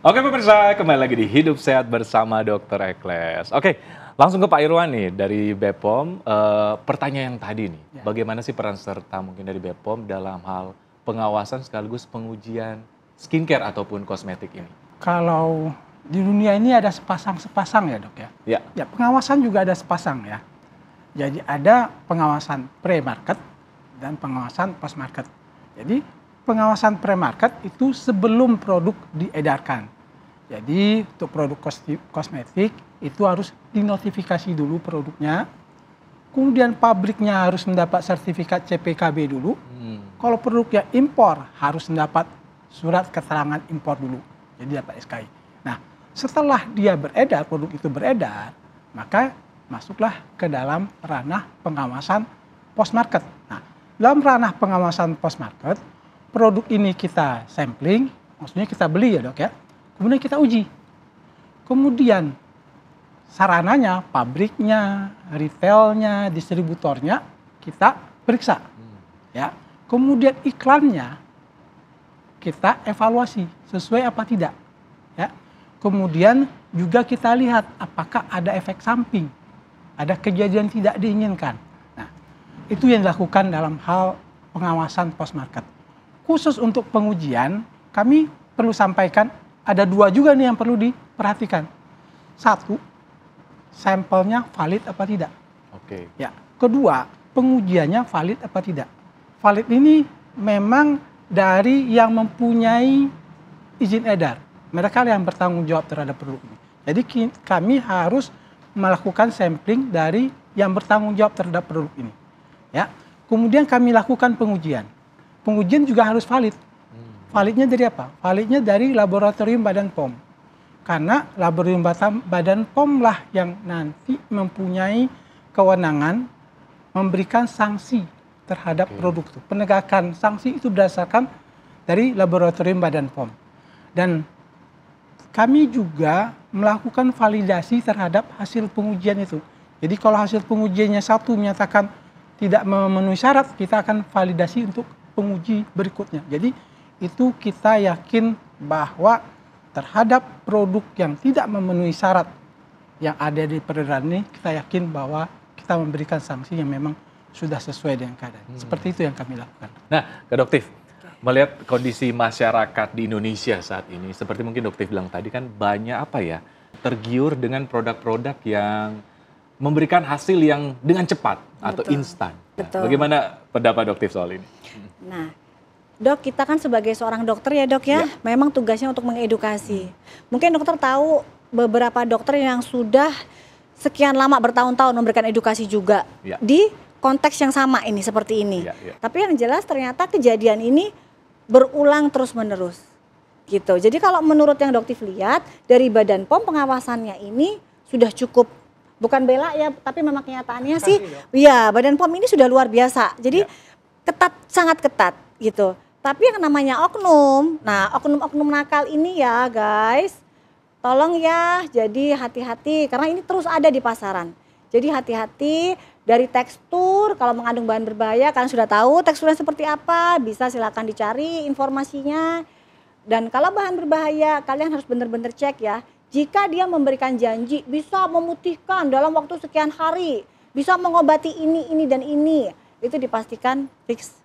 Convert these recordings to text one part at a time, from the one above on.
Oke pemirsa, kembali lagi di Hidup Sehat bersama Dr. Ekles. Oke, langsung ke Pak Irwan nih dari Bepom. E, eh, pertanyaan yang tadi nih, ya. bagaimana sih peran serta mungkin dari Bepom dalam hal pengawasan sekaligus pengujian skincare ataupun kosmetik ini? Kalau di dunia ini ada sepasang-sepasang ya dok ya? Ya. Ya pengawasan juga ada sepasang ya. Jadi ada pengawasan pre-market dan pengawasan post-market. Jadi pengawasan pre-market itu sebelum produk diedarkan. Jadi untuk produk kosmetik itu harus dinotifikasi dulu produknya. Kemudian pabriknya harus mendapat sertifikat CPKB dulu. Hmm. Kalau produknya impor harus mendapat surat keterangan impor dulu. Jadi dapat SKI. Nah, setelah dia beredar, produk itu beredar, maka masuklah ke dalam ranah pengawasan post market. Nah, dalam ranah pengawasan post market produk ini kita sampling, maksudnya kita beli ya dok ya, kemudian kita uji. Kemudian sarananya, pabriknya, retailnya, distributornya kita periksa. Hmm. Ya. Kemudian iklannya kita evaluasi sesuai apa tidak. Ya. Kemudian juga kita lihat apakah ada efek samping, ada kejadian tidak diinginkan. Nah, itu yang dilakukan dalam hal pengawasan post market khusus untuk pengujian, kami perlu sampaikan ada dua juga nih yang perlu diperhatikan. Satu, sampelnya valid apa tidak. Oke. Okay. Ya. Kedua, pengujiannya valid apa tidak. Valid ini memang dari yang mempunyai izin edar. Mereka yang bertanggung jawab terhadap produk ini. Jadi kami harus melakukan sampling dari yang bertanggung jawab terhadap produk ini. Ya. Kemudian kami lakukan pengujian pengujian juga harus valid. Hmm. Validnya dari apa? Validnya dari laboratorium Badan POM. Karena laboratorium Badan POM lah yang nanti mempunyai kewenangan memberikan sanksi terhadap okay. produk itu. Penegakan sanksi itu berdasarkan dari laboratorium Badan POM. Dan kami juga melakukan validasi terhadap hasil pengujian itu. Jadi kalau hasil pengujiannya satu menyatakan tidak memenuhi syarat, kita akan validasi untuk penguji berikutnya. Jadi itu kita yakin bahwa terhadap produk yang tidak memenuhi syarat yang ada di peredaran ini, kita yakin bahwa kita memberikan sanksi yang memang sudah sesuai dengan keadaan. Hmm. Seperti itu yang kami lakukan. Nah, ke Doktif, melihat kondisi masyarakat di Indonesia saat ini, seperti mungkin Doktif bilang tadi kan banyak apa ya, tergiur dengan produk-produk yang memberikan hasil yang dengan cepat Betul. atau instan. Nah, Betul. Bagaimana pendapat dokter soal ini? Nah, dok kita kan sebagai seorang dokter ya dok ya, ya. memang tugasnya untuk mengedukasi. Hmm. Mungkin dokter tahu beberapa dokter yang sudah sekian lama bertahun-tahun memberikan edukasi juga ya. di konteks yang sama ini seperti ini. Ya, ya. Tapi yang jelas ternyata kejadian ini berulang terus-menerus gitu. Jadi kalau menurut yang dokter lihat dari Badan POM pengawasannya ini sudah cukup bukan bela ya, tapi memang kenyataannya Kasih, sih, ya. ya Badan POM ini sudah luar biasa. Jadi ya. ketat, sangat ketat gitu. Tapi yang namanya oknum, nah oknum-oknum nakal ini ya guys, tolong ya jadi hati-hati karena ini terus ada di pasaran. Jadi hati-hati dari tekstur kalau mengandung bahan berbahaya kalian sudah tahu teksturnya seperti apa, bisa silakan dicari informasinya. Dan kalau bahan berbahaya kalian harus benar-benar cek ya. Jika dia memberikan janji bisa memutihkan dalam waktu sekian hari, bisa mengobati ini, ini dan ini, itu dipastikan fix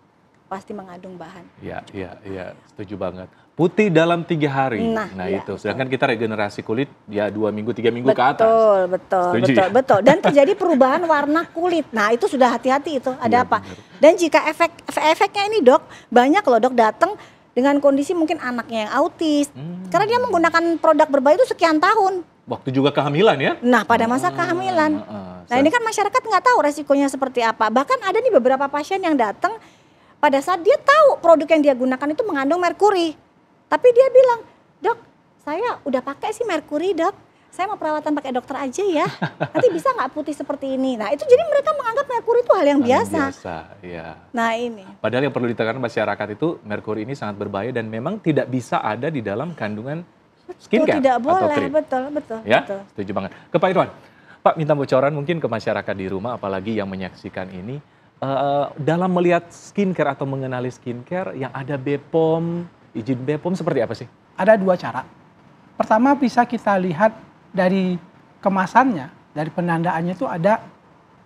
pasti mengandung bahan. Iya, iya, iya, setuju banget. Putih dalam tiga hari. Nah, nah ya, itu. Sedangkan kita regenerasi kulit ya dua minggu, tiga minggu betul, ke atas. Betul, betul, setuju, betul, ya? betul. Dan terjadi perubahan warna kulit. Nah itu sudah hati-hati itu. Ada ya, apa? Bener. Dan jika efek efeknya ini dok, banyak loh dok datang dengan kondisi mungkin anaknya yang autis. Hmm. Karena dia menggunakan produk berbahaya itu sekian tahun. Waktu juga kehamilan ya? Nah pada masa ah, kehamilan. Ah, ah, nah ini kan masyarakat nggak tahu resikonya seperti apa. Bahkan ada nih beberapa pasien yang datang pada saat dia tahu produk yang dia gunakan itu mengandung merkuri. Tapi dia bilang, dok saya udah pakai sih merkuri dok saya mau perawatan pakai dokter aja ya. Nanti bisa nggak putih seperti ini? Nah itu jadi mereka menganggap merkuri itu hal yang biasa. biasa, ya. Nah ini. Padahal yang perlu ditekankan masyarakat itu merkuri ini sangat berbahaya dan memang tidak bisa ada di dalam kandungan skincare tidak boleh, atau Betul, betul, ya? betul. Setuju banget. Ke Pak Irwan, Pak minta bocoran mungkin ke masyarakat di rumah, apalagi yang menyaksikan ini. Uh, dalam melihat skincare atau mengenali skincare yang ada BPOM, izin BPOM seperti apa sih? Ada dua cara. Pertama bisa kita lihat dari kemasannya, dari penandaannya itu ada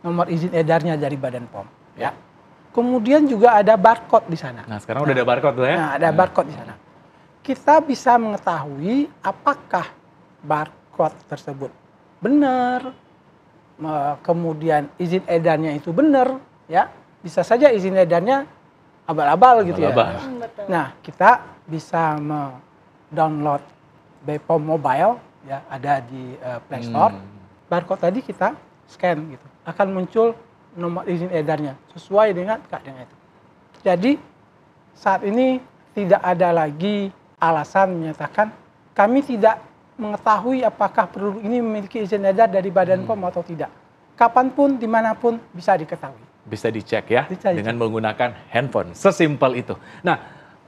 nomor izin edarnya dari Badan POM. Ya. ya. Kemudian juga ada barcode di sana. Nah sekarang nah, udah ada nah, barcode ya? Nah ada nah. barcode di sana. Kita bisa mengetahui apakah barcode tersebut benar, kemudian izin edarnya itu benar, ya bisa saja izin edarnya abal-abal gitu abal -abal. ya. Hmm, nah kita bisa mendownload download BPOM Mobile ya ada di uh, Play hmm. Store. Hmm. Barcode tadi kita scan gitu. Akan muncul nomor izin edarnya sesuai dengan keadaan itu. Jadi saat ini tidak ada lagi alasan menyatakan kami tidak mengetahui apakah produk ini memiliki izin edar dari Badan hmm. POM atau tidak. Kapanpun, dimanapun bisa diketahui. Bisa dicek ya bisa dengan dicek. menggunakan handphone. Sesimpel itu. Nah,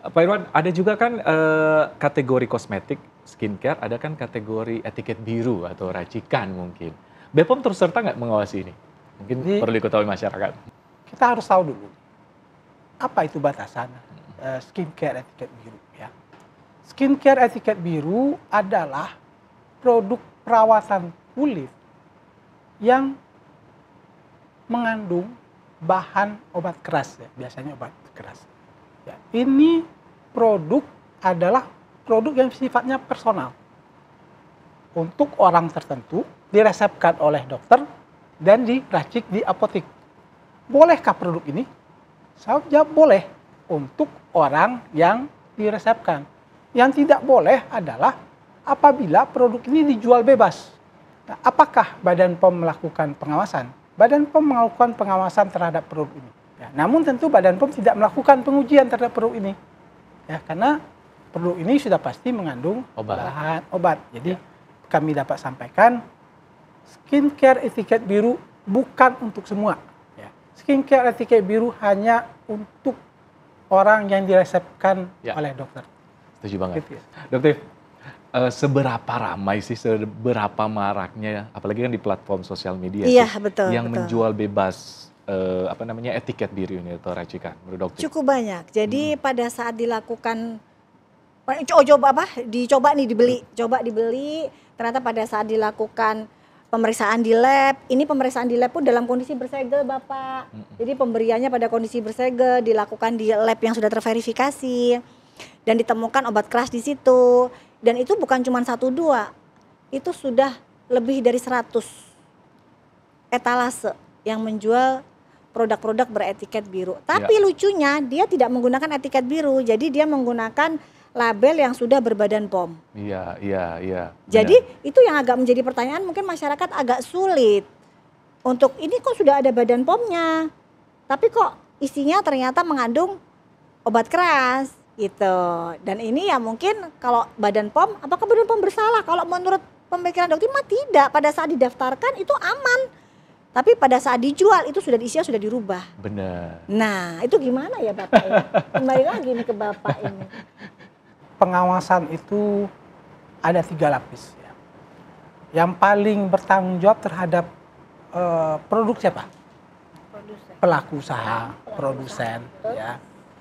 Pak Irwan, ada juga kan uh, kategori kosmetik skincare ada kan kategori etiket biru atau racikan mungkin. Bepom terus serta nggak mengawasi ini? Mungkin Jadi, perlu diketahui masyarakat. Kita harus tahu dulu apa itu batasan uh, skincare etiket biru ya. Skincare etiket biru adalah produk perawatan kulit yang mengandung bahan obat keras ya, biasanya obat keras. Ya, ini produk adalah produk yang sifatnya personal. Untuk orang tertentu, diresepkan oleh dokter dan diracik di apotek. Bolehkah produk ini? Saya jawab boleh untuk orang yang diresepkan. Yang tidak boleh adalah apabila produk ini dijual bebas. Nah, apakah Badan POM melakukan pengawasan? Badan POM melakukan pengawasan terhadap produk ini. Ya, namun tentu Badan POM tidak melakukan pengujian terhadap produk ini. Ya, karena produk ini sudah pasti mengandung obat. bahan obat. Jadi ya. kami dapat sampaikan skincare etiket biru bukan untuk semua. Ya. Skincare etiket biru hanya untuk orang yang diresepkan ya. oleh dokter. Setuju banget. Gitu ya. Dokter, eh, seberapa ramai sih, seberapa maraknya, apalagi kan di platform sosial media iya, sih, betul, yang betul. menjual bebas uh, apa namanya etiket biru ini atau racikan, menurut dokter? Cukup banyak. Jadi hmm. pada saat dilakukan oh, coba apa dicoba nih dibeli coba dibeli ternyata pada saat dilakukan pemeriksaan di lab ini pemeriksaan di lab pun dalam kondisi bersegel bapak jadi pemberiannya pada kondisi bersegel dilakukan di lab yang sudah terverifikasi dan ditemukan obat keras di situ dan itu bukan cuma satu dua itu sudah lebih dari 100 etalase yang menjual produk-produk beretiket biru tapi ya. lucunya dia tidak menggunakan etiket biru jadi dia menggunakan label yang sudah berbadan POM. Iya, iya, iya. Jadi ya. itu yang agak menjadi pertanyaan mungkin masyarakat agak sulit untuk ini kok sudah ada badan POM-nya. Tapi kok isinya ternyata mengandung obat keras gitu. Dan ini ya mungkin kalau badan POM apakah badan POM bersalah kalau menurut pemikiran dokter mah tidak pada saat didaftarkan itu aman. Tapi pada saat dijual itu sudah diisi sudah dirubah. Benar. Nah, itu gimana ya Bapak? Kembali lagi nih ke Bapak ini. pengawasan itu ada tiga lapis. Ya. Yang paling bertanggung jawab terhadap uh, produk siapa? Produsen. Pelaku usaha, Pelaku produsen. Usaha. Ya.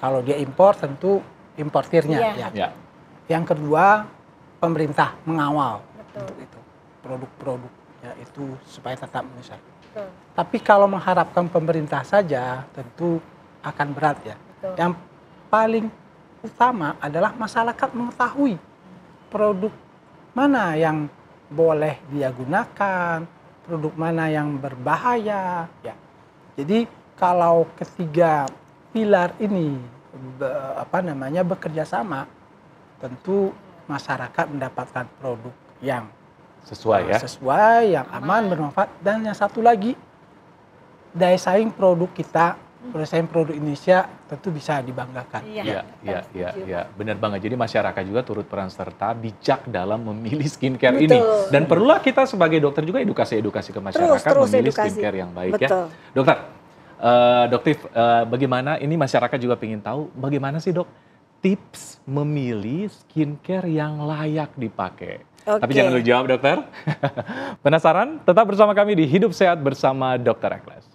Kalau dia impor tentu importirnya. Iya. Ya. Yeah. Yang kedua pemerintah mengawal itu produk-produk ya itu supaya tetap bisa. Tapi kalau mengharapkan pemerintah saja tentu akan berat ya. Betul. Yang paling utama adalah masyarakat mengetahui produk mana yang boleh dia gunakan, produk mana yang berbahaya, ya. Jadi kalau ketiga pilar ini be, apa namanya bekerja sama, tentu masyarakat mendapatkan produk yang sesuai eh, ya. Sesuai, yang aman, aman bermanfaat dan yang satu lagi daya saing produk kita produsen produk Indonesia tentu bisa dibanggakan. Iya, iya, iya iya, iya, iya. Benar banget. Jadi masyarakat juga turut peran serta bijak dalam memilih skincare Betul. ini. Dan perlulah kita sebagai dokter juga edukasi-edukasi ke masyarakat terus, terus memilih edukasi. skincare yang baik ya. Betul. ya. Dokter, uh, eh, dokter uh, bagaimana ini masyarakat juga ingin tahu bagaimana sih dok tips memilih skincare yang layak dipakai. Okay. Tapi jangan lu jawab dokter. Penasaran? Tetap bersama kami di Hidup Sehat bersama Dokter Eklas.